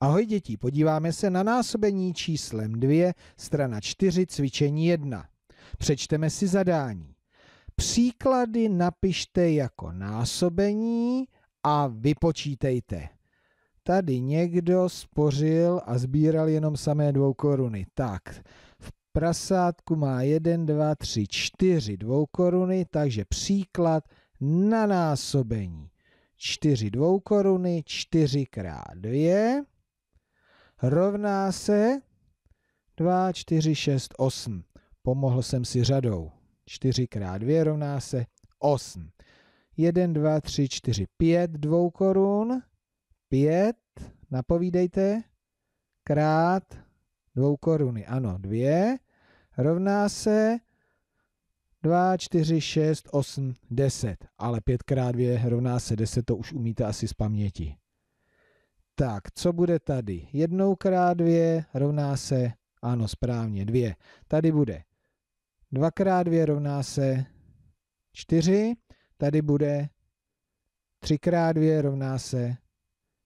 Ahoj děti, podíváme se na násobení číslem 2, strana 4, cvičení 1. Přečteme si zadání. Příklady napište jako násobení a vypočítejte. Tady někdo spořil a sbíral jenom samé dvou koruny. Tak, v prasátku má 1, 2, 3, 4 dvou koruny, takže příklad na násobení. 4 dvou koruny, 4 krát 2 rovná se 2, 4, 6, 8. Pomohl jsem si řadou. 4 x 2 rovná se 8. 1, 2, 3, 4, 5 2 korun. 5, napovídejte, krát 2 koruny. Ano, 2 rovná se 2, 4, 6, 8, 10. Ale 5 x 2 rovná se 10, to už umíte asi z paměti. Tak, co bude tady? Jednou krát dvě rovná se, ano, správně, dvě. Tady bude dvakrát dvě rovná se čtyři. Tady bude třikrát dvě rovná se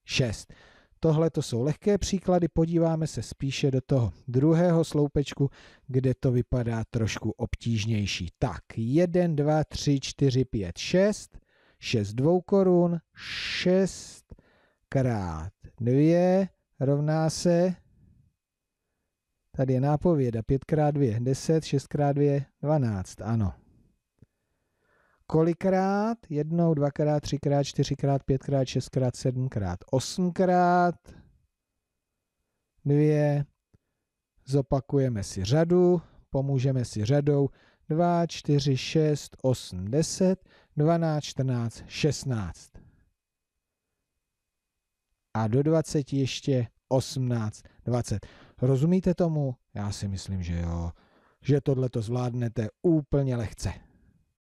šest. Tohle to jsou lehké příklady, podíváme se spíše do toho druhého sloupečku, kde to vypadá trošku obtížnější. Tak, 1, 2, 3, 4, 5, 6, 6 dvou korun, 6 krát 2 rovná se, tady je nápověda, 5 x 2 10, 6 x 2 12, ano. Kolikrát? Jednou, dvakrát, třikrát, čtyřikrát, pětkrát, šestkrát, sedmkrát, osmkrát, dvě, zopakujeme si řadu, pomůžeme si řadou, 2, 4, 6, 8, 10, 12, 14, 16 a do 20 ještě 18, 20. Rozumíte tomu? Já si myslím, že jo. Že tohle to zvládnete úplně lehce.